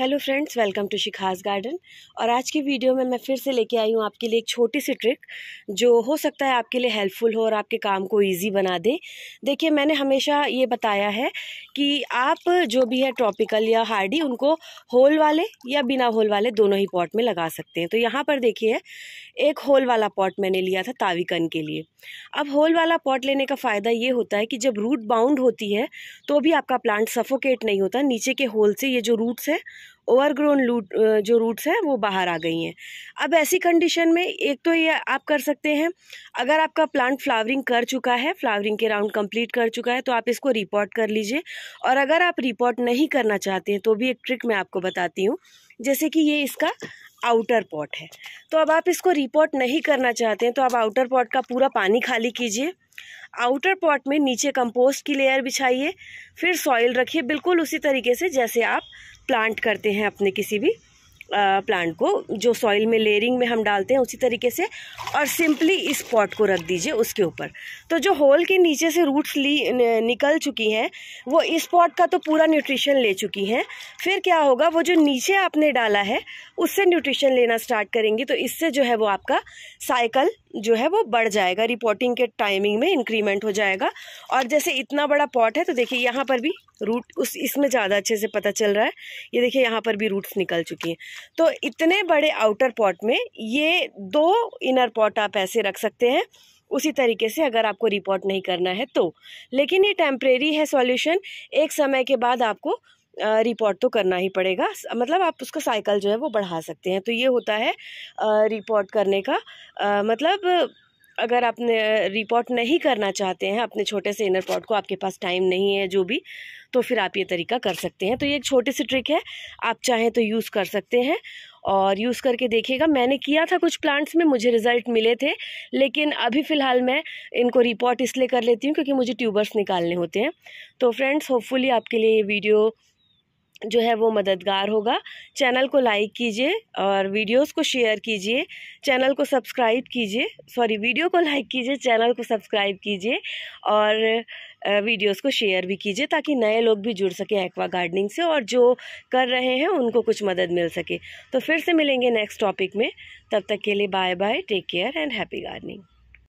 hello friends welcome to Shikha's garden और आज की वीडियो में मैं फिर से लेके आई हूँ आपके लिए एक छोटी सी ट्रिक जो हो सकता है आपके लिए हेल्पफुल हो और आपके काम को इजी बना दे देखिए मैंने हमेशा ये बताया है कि आप जो भी है ट्रॉपिकल या हार्डी उनको होल वाले या बिना होल वाले दोनों ही पॉट में लगा सकते हैं तो यहाँ पर देखिए एक होल वाला पॉट मैंने लिया था ताविकन के लिए अब होल वाला पॉट लेने का फ़ायदा ये होता है कि जब रूट बाउंड होती है तो भी आपका प्लांट सफोकेट नहीं होता नीचे के होल से ये जो रूट्स है ओवरग्रोन लूट जो रूट्स हैं वो बाहर आ गई हैं अब ऐसी कंडीशन में एक तो ये आप कर सकते हैं अगर आपका प्लांट फ्लावरिंग कर चुका है फ्लावरिंग के राउंड कंप्लीट कर चुका है तो आप इसको रिपोर्ट कर लीजिए और अगर आप रिपोर्ट नहीं करना चाहते हैं तो भी एक ट्रिक मैं आपको बताती हूँ जैसे कि ये इसका आउटर पॉट है तो अब आप इसको रिपोर्ट नहीं करना चाहते हैं तो आप आउटर पॉट का पूरा पानी खाली कीजिए आउटर पॉट में नीचे कंपोस्ट की लेयर बिछाइए फिर सॉइल रखिए बिल्कुल उसी तरीके से जैसे आप प्लांट करते हैं अपने किसी भी प्लांट को जो सॉइल में लेयरिंग में हम डालते हैं उसी तरीके से और सिंपली इस पॉट को रख दीजिए उसके ऊपर तो जो होल के नीचे से रूट्स ली निकल चुकी हैं वो इस पॉट का तो पूरा न्यूट्रिशन ले चुकी हैं फिर क्या होगा वो जो नीचे आपने डाला है उससे न्यूट्रिशन लेना स्टार्ट करेंगी तो इससे जो है वो आपका साइकिल जो है वो बढ़ जाएगा रिपोर्टिंग के टाइमिंग में इंक्रीमेंट हो जाएगा और जैसे इतना बड़ा पॉट है तो देखिए यहाँ पर भी रूट उस इसमें ज़्यादा अच्छे से पता चल रहा है ये देखिए यहाँ पर भी रूट्स निकल चुकी हैं तो इतने बड़े आउटर पॉट में ये दो इनर पॉट आप ऐसे रख सकते हैं उसी तरीके से अगर आपको रिपोर्ट नहीं करना है तो लेकिन ये टेम्परेरी है सॉल्यूशन एक समय के बाद आपको रिपोर्ट तो करना ही पड़ेगा मतलब आप उसका साइकिल जो है वो बढ़ा सकते हैं तो ये होता है रिपोर्ट करने का मतलब अगर आपने रिपोर्ट नहीं करना चाहते हैं अपने छोटे से इनर पॉट को आपके पास टाइम नहीं है जो भी तो फिर आप ये तरीका कर सकते हैं तो ये एक छोटी सी ट्रिक है आप चाहें तो यूज़ कर सकते हैं और यूज़ करके देखिएगा मैंने किया था कुछ प्लांट्स में मुझे रिज़ल्ट मिले थे लेकिन अभी फ़िलहाल मैं इनको रिपोर्ट इसलिए कर लेती हूँ क्योंकि मुझे ट्यूबर्स निकालने होते हैं तो फ्रेंड्स होपफुली आपके लिए ये वीडियो जो है वो मददगार होगा चैनल को लाइक कीजिए और वीडियोस को शेयर कीजिए चैनल को सब्सक्राइब कीजिए सॉरी वीडियो को लाइक कीजिए चैनल को सब्सक्राइब कीजिए और वीडियोस को शेयर भी कीजिए ताकि नए लोग भी जुड़ सकें एक्वा गार्डनिंग से और जो कर रहे हैं उनको कुछ मदद मिल सके तो फिर से मिलेंगे नेक्स्ट टॉपिक में तब तक के लिए bye bye take care and happy gardening